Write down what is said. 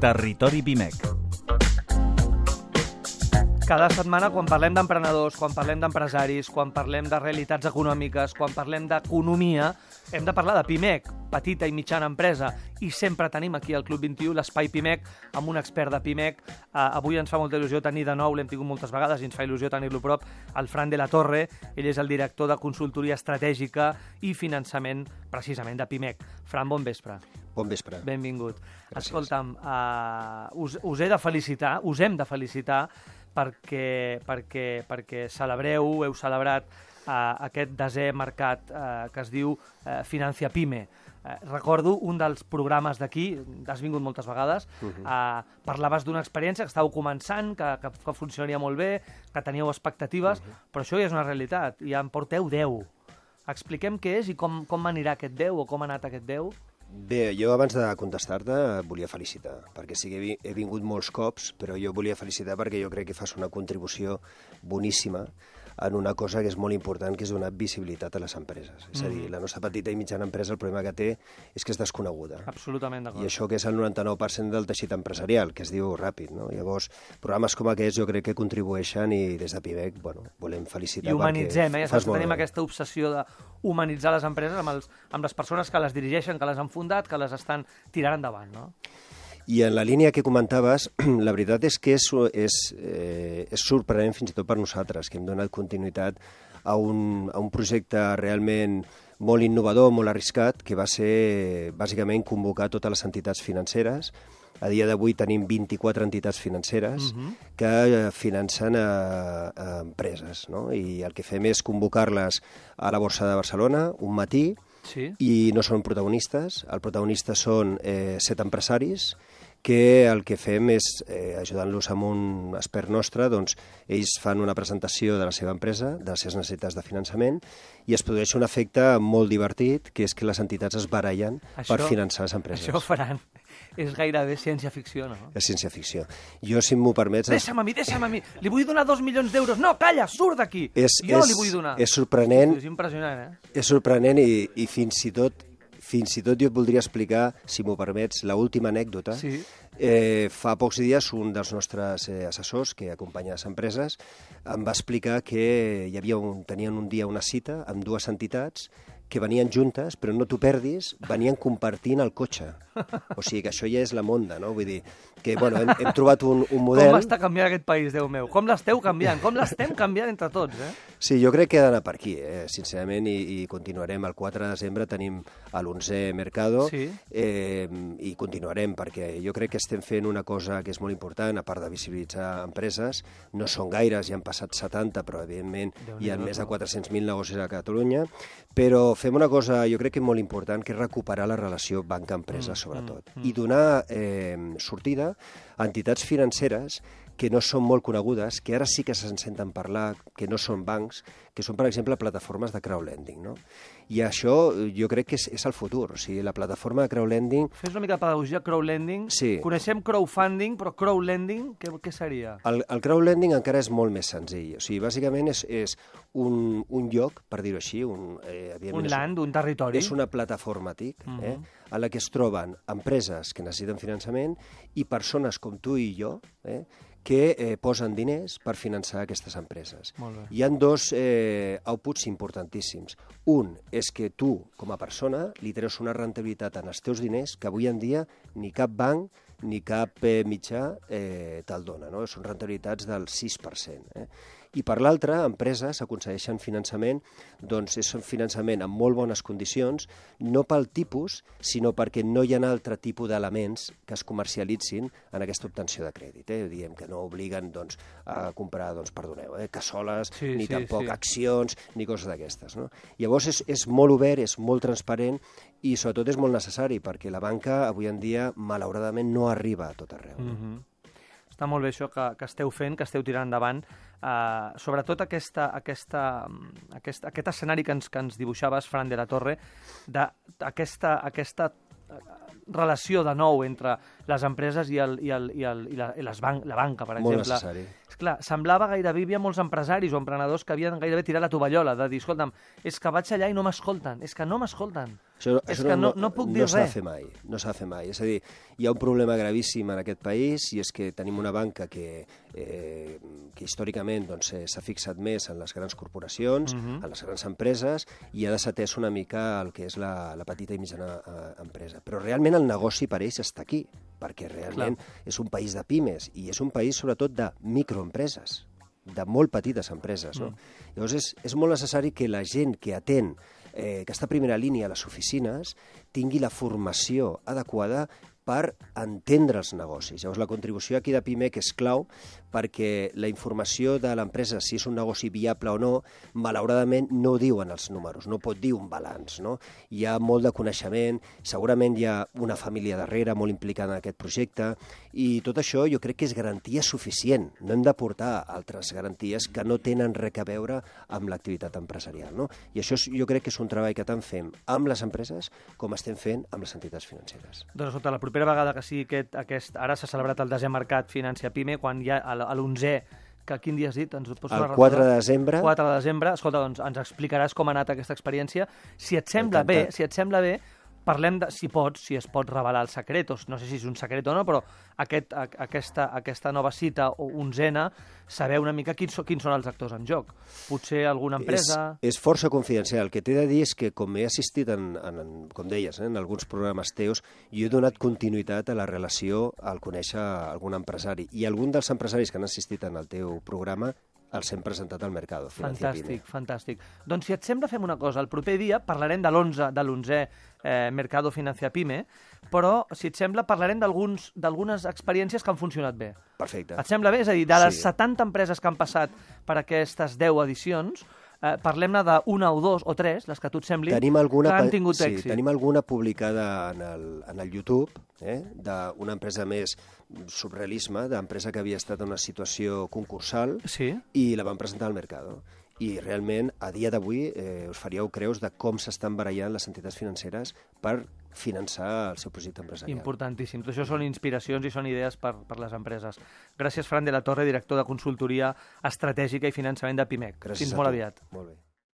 Territori Pimec. Cada setmana, quan parlem d'emprenedors, quan parlem d'empresaris, quan parlem de realitats econòmiques, quan parlem d'economia, hem de parlar de PIMEC, petita i mitjana empresa, i sempre tenim aquí al Club 21 l'espai PIMEC amb un expert de PIMEC. Uh, avui ens fa molta il·lusió tenir de nou, l'hem tingut moltes vegades i ens fa il·lusió tenir-lo prop, el Fran de la Torre. Ell és el director de Consultoria Estratègica i Finançament, precisament, de PIMEC. Fran, bon vespre. Bon vespre. Benvingut. Gràcies. Escolta'm, uh, us, us he de felicitar, us hem de felicitar perquè, perquè, perquè celebreu, heu celebrat uh, aquest desè mercat uh, que es diu uh, Financia Pime. Eh, recordo un dels programes d'aquí, has vingut moltes vegades, uh -huh. uh, parlaves d'una experiència que estàveu començant, que, que, que funcionaria molt bé, que teníeu expectatives, uh mhm. -huh. però això ja és una realitat, i ja en porteu 10. Expliquem què és i com, com anirà aquest 10 o com ha anat aquest 10. Bé, jo abans de contestar-te eh, volia felicitar, perquè sí que he vingut molts cops, però jo volia felicitar perquè jo crec que fas una contribució boníssima en una cosa que és molt important, que és donar visibilitat a les empreses. És a dir, mm. la nostra petita i mitjana empresa el problema que té és que és desconeguda. Absolutament d'acord. I això que és el 99% del teixit empresarial, que es diu ràpid. No? Llavors, programes com aquests jo crec que contribueixen i des de PIBEC bueno, volem felicitar. I humanitzem, eh? que tenim aquesta obsessió de humanitzar les empreses amb, els, amb les persones que les dirigeixen, que les han fundat, que les estan tirant endavant. No? I en la línia que comentaves, la veritat és que és, és, eh, és sorprenent fins i tot per nosaltres, que hem donat continuïtat a un, a un projecte realment molt innovador, molt arriscat, que va ser bàsicament convocar totes les entitats financeres. A dia d'avui tenim 24 entitats financeres uh mhm. -huh. que eh, financen a, eh, a eh, empreses, no? I el que fem és convocar-les a la Borsa de Barcelona un matí, sí. i no són protagonistes. El protagonista són eh, set empresaris que el que fem és, eh, ajudant-los amb un expert nostre, doncs, ells fan una presentació de la seva empresa, de les seves necessitats de finançament, i es produeix un efecte molt divertit, que és que les entitats es barallen això, per finançar les empreses. Això ho faran. És gairebé ciència-ficció, no? És ciència-ficció. Jo, si m'ho permets... Deixa'm a mi, deixa'm a mi. Li vull donar dos milions d'euros. No, calla, surt d'aquí. Jo és, li vull donar. És sorprenent. És impressionant, eh? És sorprenent i, i fins i tot fins i tot jo et voldria explicar, si m'ho permets, l última anècdota. Sí. Eh, fa pocs dies un dels nostres eh, assessors que acompanya les empreses em va explicar que hi havia un, tenien un dia una cita amb dues entitats que venien juntes, però no t'ho perdis, venien compartint el cotxe. O sigui que això ja és la monda, no? Vull dir, que bueno, hem, hem trobat un, un model... Com està canviant aquest país, Déu meu? Com l'esteu canviant? Com l'estem canviant entre tots, eh? Sí, jo crec que ha d'anar per aquí, eh? sincerament, i, i continuarem. El 4 de desembre tenim l'11 Mercado sí. eh, i continuarem, perquè jo crec que estem fent una cosa que és molt important, a part de visibilitzar empreses, no són gaires, ja han passat 70, però evidentment hi ha més de 400.000 negocis a Catalunya. Però fem una cosa, jo crec que molt important, que és recuperar la relació banca-empresa, mm, sobretot, mm, mm. i donar eh, sortida a entitats financeres que no són molt conegudes, que ara sí que se'n senten parlar, que no són bancs, que són, per exemple, plataformes de crowdlending. No? I això eh, jo crec que és, és el futur. O sigui, la plataforma de crowdlending... Fes una mica de pedagogia, crowdlending. Sí. Coneixem crowdfunding, però crowdlending, què, què seria? El, el crowdlending encara és molt més senzill. O sigui, bàsicament és, és un, un lloc, per dir-ho així, un... Eh, un land, un, un territori. És una plataforma TIC, uh -huh. eh? Mhm. a la que es troben empreses que necessiten finançament i persones com tu i jo, eh, que eh, posen diners per finançar aquestes empreses. Hi han dos eh, outputs importantíssims. Un és que tu, com a persona, li treus una rentabilitat en els teus diners que avui en dia ni cap banc ni cap eh, mitjà eh, te'l dona. No? Són rentabilitats del 6%. Eh? I per l'altra, empreses aconsegueixen finançament, doncs és un finançament amb molt bones condicions, no pel tipus, sinó perquè no hi ha altre tipus d'elements que es comercialitzin en aquesta obtenció de crèdit. Eh? Diem que no obliguen doncs, a comprar, doncs, perdoneu, eh? cassoles, sí, ni sí, tampoc sí. accions, ni coses d'aquestes. No? Llavors és, és molt obert, és molt transparent i sobretot és molt necessari perquè la banca avui en dia malauradament no arriba a tot arreu. Mm -hmm. Està molt bé això que, que esteu fent, que esteu tirant endavant. Uh, sobretot aquesta, aquesta, mm, aquest, aquest escenari que ens, que ens dibuixaves, Fran de la Torre, d'aquesta aquesta, eh, relació de nou entre les empreses i, el, i, el, i, el, i, la, i les ban la banca, per exemple. Molt necessari. clar, semblava gairebé, hi havia molts empresaris o emprenedors que havien gairebé tirat la tovallola, de dir, escolta'm, és que vaig allà i no m'escolten, és que no m'escolten. Això, és això que no, no, no puc dir no res. No s'ha fer mai, no s'ha de fer mai. És a dir, hi ha un problema gravíssim en aquest país i és que tenim una banca que, eh, que històricament doncs, eh, s'ha doncs, fixat més en les grans corporacions, uh mhm. -huh. en les grans empreses, i ha desatès una mica el que és la, la petita i mitjana eh, empresa. Però realment el negoci per ells està aquí, perquè realment Clar. és un país de pimes i és un país sobretot de microempreses de molt petites empreses. No? Mm. Llavors és, és molt necessari que la gent que atén eh, aquesta primera línia a les oficines tingui la formació adequada per entendre els negocis. Llavors, la contribució aquí de PIMEC és clau perquè la informació de l'empresa, si és un negoci viable o no, malauradament no diuen els números, no pot dir un balanç. No? Hi ha molt de coneixement, segurament hi ha una família darrere molt implicada en aquest projecte i tot això jo crec que és garantia suficient. No hem de portar altres garanties que no tenen res a veure amb l'activitat empresarial. No? I això és, jo crec que és un treball que tant fem amb les empreses com estem fent amb les entitats financeres. Doncs escolta, la propera primera vegada que sigui aquest... aquest ara s'ha celebrat el desè mercat Financia Pime, quan ja a l'onzè que quin dia has dit? Ens poso el 4 de desembre. 4 de desembre. Escolta, doncs ens explicaràs com ha anat aquesta experiència. Si et sembla Encantat. bé, si et sembla bé, parlem de, si pots, si es pot revelar els secretos, no sé si és un secret o no, però aquest, a, aquesta, aquesta nova cita o onzena, saber una mica quins, quins són els actors en joc. Potser alguna empresa... És, és força confidencial. El que t'he de dir és que, com he assistit, en, en, en com deies, eh, en alguns programes teus, jo he donat continuïtat a la relació al conèixer algun empresari. I algun dels empresaris que han assistit en el teu programa els hem presentat al mercat. Fantàstic, fantàstic. Doncs si et sembla fem una cosa, el proper dia parlarem de l'11, de l'11è eh, Mercado Financia Pime, però, si et sembla, parlarem d'algunes experiències que han funcionat bé. Perfecte. Et sembla bé? És a dir, de les sí. 70 empreses que han passat per aquestes 10 edicions, eh, parlem-ne d'una o dos o tres, les que a tu et sembli, tenim alguna, que han tingut sí, èxit. Tenim alguna publicada en el, en el YouTube eh, d'una empresa més surrealisme, d'empresa que havia estat en una situació concursal sí. i la van presentar al Mercado i realment a dia d'avui eh, us faríeu creus de com s'estan barallant les entitats financeres per finançar el seu projecte empresarial. Importantíssim. Tot això són inspiracions i són idees per, per les empreses. Gràcies, Fran de la Torre, director de consultoria estratègica i finançament de PIMEC. Gràcies Fins molt aviat. Molt bé.